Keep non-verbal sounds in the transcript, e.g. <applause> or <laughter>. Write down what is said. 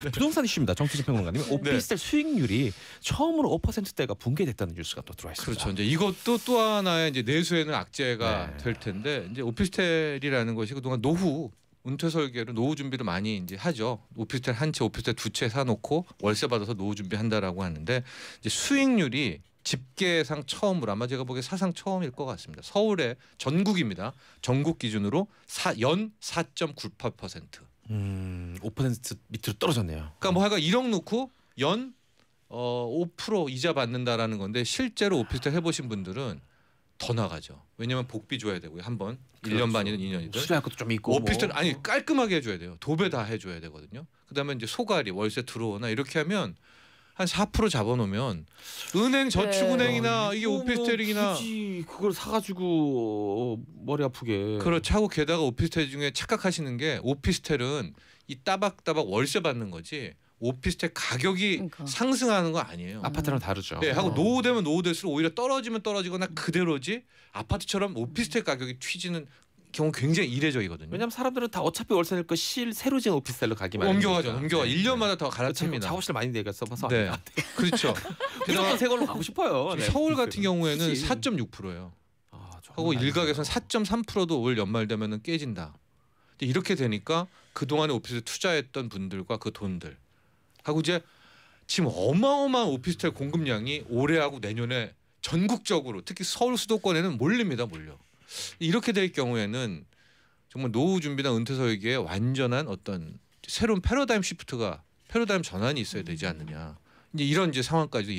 네. 부동산 이슈입니다. 정수진 평론가님 네. 오피스텔 네. 수익률이 처음으로 5%대가 붕괴됐다는 뉴스가 또 들어와 있습니다. 그렇죠. 이제 이것도 또 하나의 이제 내수에는 악재가 네. 될 텐데 이제 오피스텔이라는 것이 그동안 노후 은퇴 설계로 노후 준비를 많이 이제 하죠. 오피스텔 한 채, 오피스텔 두 채 사놓고 월세 받아서 노후 준비한다라고 하는데 이제 수익률이 집계상 처음으로 아마 제가 보기에 사상 처음일 것 같습니다. 서울의 전국입니다. 전국 기준으로 사, 연 4.98%. 음, 5% 밑으로 떨어졌네요. 그러니까 뭐 하여간 1억 넣고 연 어, 5% 이자 받는다라는 건데 실제로 오피스텔 해보신 분들은 더 나가죠. 왜냐면 복비 줘야 되고요. 한번 그 1년 그렇죠. 반이든 2년이든 수리할 것도 좀 있고 오피스텔 뭐. 아니 깔끔하게 해줘야 돼요. 도배 다 해줘야 되거든요. 그다음에 이제 소갈이 월세 들어오나 이렇게 하면 한4% 잡아놓으면 은행 네. 저축은행이나 네. 이게 뭐 오피스텔이나 그걸 사가지고 어, 머리 아프게 그렇죠 고 게다가 오피스텔 중에 착각하시는 게 오피스텔은 이 따박따박 월세 받는 거지 오피스텔 가격이 그러니까. 상승하는 거 아니에요. 아파트랑 다르죠. 네, 하고 어. 노후되면 노후될수록 오히려 떨어지면 떨어지거나 그대로지 아파트처럼 오피스텔 가격이 튀지는 경우 굉장히 이례적이거든요. 왜냐하면 사람들은 다 어차피 월세 낼 그 거실 새로 지은 오피스텔로 가기 마련. 옮겨가죠. 옮겨가. 네. 1년마다 더 그렇죠. 갈아칩니다. 작업실 많이 내겠어 봐서. 네. 그렇죠. 그래서 <laughs> 새 걸로 가고 싶어요. 네. 서울 같은 경우에는 4.6%예요. 아, 하고 일각에선 4.3%도 올 연말 되면은 깨진다. 이렇게 되니까 그 동안에 오피스텔 투자했던 분들과 그 돈들 하고 이제 지금 어마어마한 오피스텔 공급량이 올해하고 내년에 전국적으로 특히 서울 수도권에는 몰립니다 몰려. 이렇게 될 경우에는 정말 노후 준비나 은퇴설계에 완전한 어떤 새로운 패러다임 시프트가 패러다임 전환이 있어야 되지 않느냐. 이제 이런 이제 상황까지도